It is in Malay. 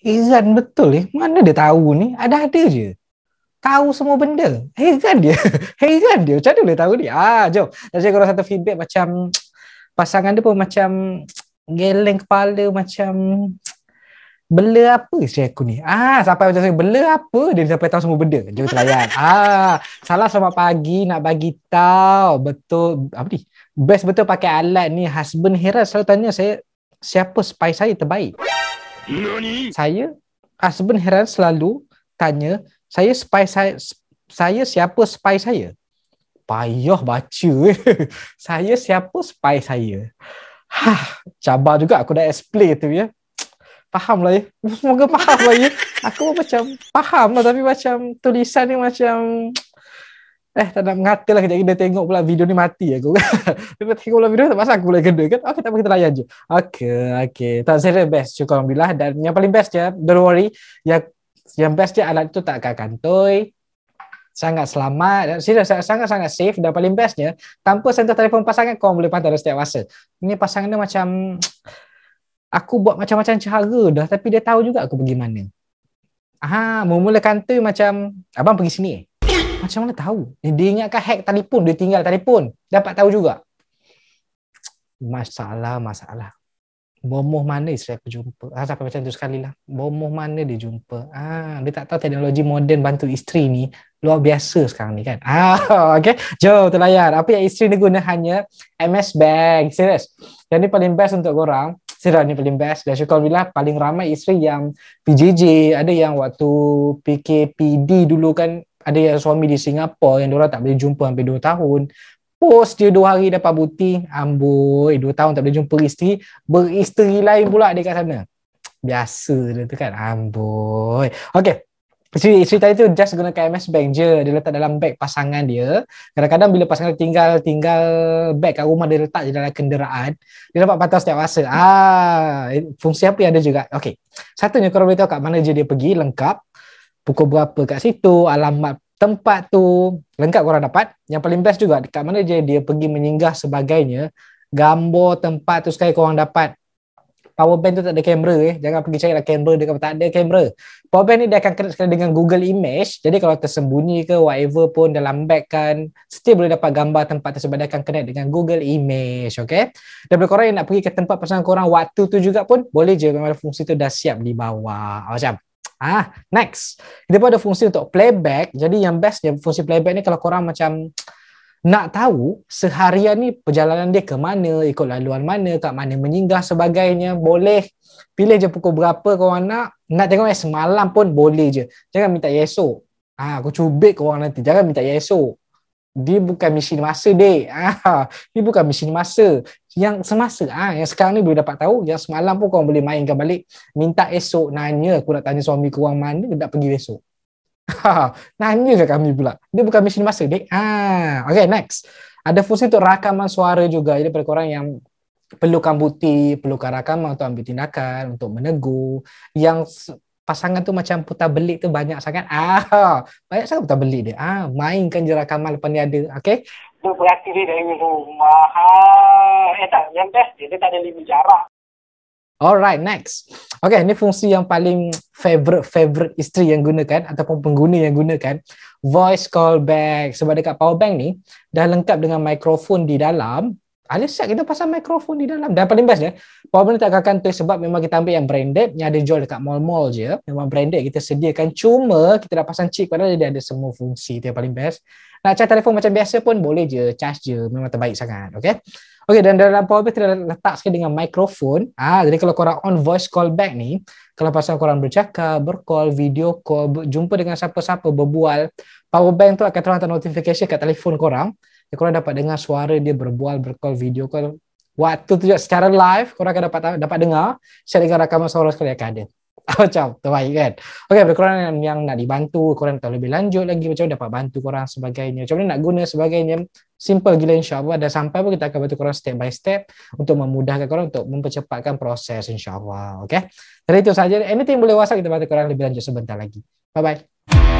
Izan betul eh. Mana dia tahu ni? Ada-ada je. Tahu semua benda. Heran dia. Heran dia. Macam mana boleh tahu ni Ah, jom. Dan saya korang satu feedback macam pasangan dia pun macam geleng kepala macam bela apa saya aku ni? Ah, sampai macam saya bela apa dia sampai tahu semua benda. Jom kita Ah, salah selamat pagi nak bagi tahu betul apa ni? Best betul pakai alat ni. Husband Hera selalu tanya saya siapa spy saya terbaik. Nani? Saya Asbun ah, Heran selalu tanya saya spy saya saya siapa spy saya? Payah baca. Eh. saya siapa spy saya? Ha, cabar juga aku dah explain tu ya. Faham lah ya. Semoga faham lah ya. Aku macam faham lah, tapi macam tulisan ni macam Eh tak nak mengata lah Kejap-kejap tengok pula Video ni mati aku Kita tengok pula video Masa aku boleh gede kan Okay tak apa kita layan je Okay okay Tak saya best Syukur Alhamdulillah Dan yang paling best je Don't worry Yang yang best je Alat tu tak akan kantoi sangat selamat dan sangat sangat safe dan paling bestnya tanpa sentuh telefon pasangan kau boleh pantau setiap masa. Ini pasangan dia macam aku buat macam-macam cara dah tapi dia tahu juga aku pergi mana. Aha, memulakan tu macam abang pergi sini eh macam mana tahu dia, eh, dia ingatkan hack telefon dia tinggal telefon dapat tahu juga masalah masalah bomoh mana saya jumpa ah, sampai macam tu sekali lah bomoh mana dia jumpa ah dia tak tahu teknologi moden bantu isteri ni luar biasa sekarang ni kan ah okey jom terlayar apa yang isteri ni guna hanya MS Bank, serius yang ni paling best untuk korang Sirah ni paling best dan syukur bila paling ramai isteri yang PJJ ada yang waktu PKPD dulu kan ada yang suami di Singapura yang orang tak boleh jumpa hampir 2 tahun post dia 2 hari dapat bukti amboi 2 tahun tak boleh jumpa isteri beristeri lain pula dekat sana biasa dia tu kan amboi okay Isteri, isteri tadi tu just guna kms Bank je Dia letak dalam beg pasangan dia Kadang-kadang bila pasangan tinggal Tinggal beg kat rumah dia letak je dalam kenderaan Dia dapat patah setiap masa ah, Fungsi apa yang ada juga Okay Satunya korang beritahu kat mana je dia pergi lengkap pukul berapa kat situ, alamat tempat tu, lengkap korang dapat. Yang paling best juga, dekat mana je dia pergi menyinggah sebagainya, gambar tempat tu sekali korang dapat. Powerbank tu tak ada kamera eh. Jangan pergi cari lah kamera dekat tak ada kamera. Powerbank ni dia akan kena sekali dengan Google Image. Jadi kalau tersembunyi ke whatever pun dalam bag kan. Still boleh dapat gambar tempat tersebut. Dia akan connect dengan Google Image. Okay. Dan bila korang yang nak pergi ke tempat pasangan korang waktu tu juga pun. Boleh je. Memang fungsi tu dah siap di bawah. Macam. Oh, Ah, next. Kita pun ada fungsi untuk playback. Jadi yang best dia fungsi playback ni kalau korang macam nak tahu seharian ni perjalanan dia ke mana, ikut laluan mana, kat mana menyinggah sebagainya, boleh pilih je pukul berapa kau nak. Nak tengok eh, semalam pun boleh je. Jangan minta esok. Ah, aku cubit kau orang nanti. Jangan minta esok. Dia bukan mesin masa dek. Ah, dia bukan mesin masa yang semasa ah yang sekarang ni boleh dapat tahu yang semalam pun kau boleh mainkan balik minta esok nanya aku nak tanya suami kau mana nak pergi esok ha, nanya ke kami pula dia bukan mesin masa dek ah ha, okey next ada fungsi untuk rakaman suara juga jadi pada korang yang perlukan bukti perlukan rakaman untuk ambil tindakan untuk menegur yang pasangan tu macam putar belik tu banyak sangat ah ha, banyak sangat putar belik dia ah mainkan jerakaman rakaman lepas ni ada okey dia berarti dari rumah. Ah, eh tak, yang best dia, dia tak ada limit jarak. Alright, next. Okay, ini fungsi yang paling favorite-favorite isteri yang gunakan ataupun pengguna yang gunakan. Voice call back. Sebab dekat power bank ni, dah lengkap dengan mikrofon di dalam ada set kita pasang mikrofon di dalam dan paling bestnya problem tak akan tuis sebab memang kita ambil yang branded yang ada jual dekat mall-mall je memang branded kita sediakan cuma kita dah pasang chip padahal dia ada semua fungsi tu yang paling best nak charge telefon macam biasa pun boleh je charge je memang terbaik sangat okay Okay, dan dalam power bank kita dah letak sekali dengan mikrofon. Ah, jadi kalau korang on voice call back ni, kalau pasal korang bercakap, bercall, video call, jumpa dengan siapa-siapa, berbual, power bank tu akan terhantar notification kat telefon korang yang korang dapat dengar suara dia berbual berkol video call waktu tu juga secara live korang akan dapat dapat dengar saya dengar rakaman suara sekali akan ada macam terbaik kan Okay bila korang yang, yang nak dibantu Korang nak tahu lebih lanjut lagi Macam mana dapat bantu korang sebagainya Macam mana nak guna sebagainya Simple gila insyaAllah Dan sampai pun kita akan bantu korang step by step Untuk memudahkan korang Untuk mempercepatkan proses insyaAllah Okay Jadi itu sahaja Anything boleh whatsapp kita bantu korang lebih lanjut sebentar lagi Bye bye